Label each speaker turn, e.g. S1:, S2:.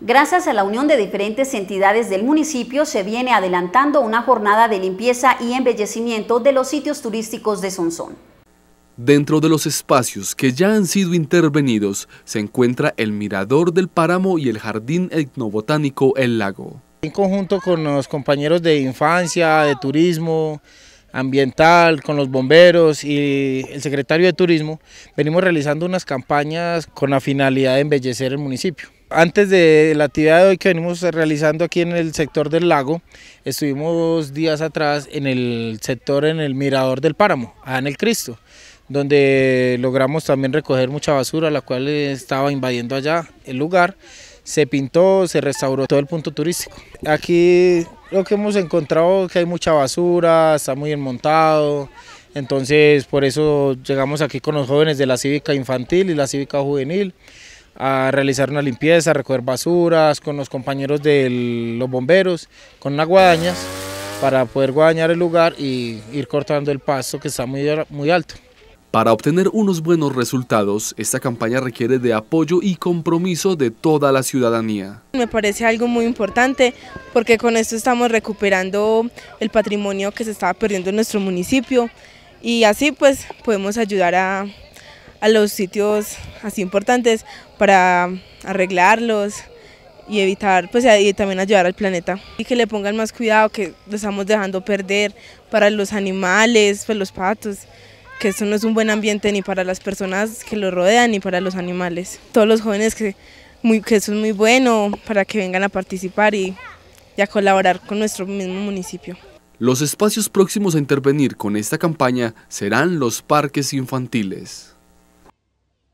S1: Gracias a la unión de diferentes entidades del municipio se viene adelantando una jornada de limpieza y embellecimiento de los sitios turísticos de Sonson.
S2: Dentro de los espacios que ya han sido intervenidos se encuentra el mirador del páramo y el
S3: jardín etnobotánico El Lago. En conjunto con los compañeros de infancia, de turismo, ambiental, con los bomberos y el secretario de turismo, venimos realizando unas campañas con la finalidad de embellecer el municipio. Antes de la actividad de hoy que venimos realizando aquí en el sector del lago, estuvimos días atrás en el sector, en el mirador del páramo, en el Cristo, donde logramos también recoger mucha basura, la cual estaba invadiendo allá el lugar. Se pintó, se restauró todo el punto turístico. Aquí lo que hemos encontrado es que hay mucha basura, está muy enmontado, entonces por eso llegamos aquí con los jóvenes de la cívica infantil y la cívica juvenil a realizar una limpieza, recoger basuras con los compañeros de los bomberos, con las guadañas para poder guadañar el lugar y ir cortando el pasto que está muy, muy alto.
S2: Para obtener unos buenos resultados, esta campaña requiere de apoyo y compromiso de toda la ciudadanía.
S1: Me parece algo muy importante porque con esto estamos recuperando el patrimonio que se estaba perdiendo en nuestro municipio y así pues podemos ayudar a, a los sitios así importantes para arreglarlos y evitar, pues y también ayudar al planeta. Y que le pongan más cuidado, que lo estamos dejando perder para los animales, pues los patos, que eso no es un buen ambiente ni para las personas que lo rodean ni para los animales. Todos los jóvenes que, muy, que eso es muy bueno para que vengan a participar y, y a colaborar con nuestro mismo municipio.
S2: Los espacios próximos a intervenir con esta campaña serán los parques infantiles.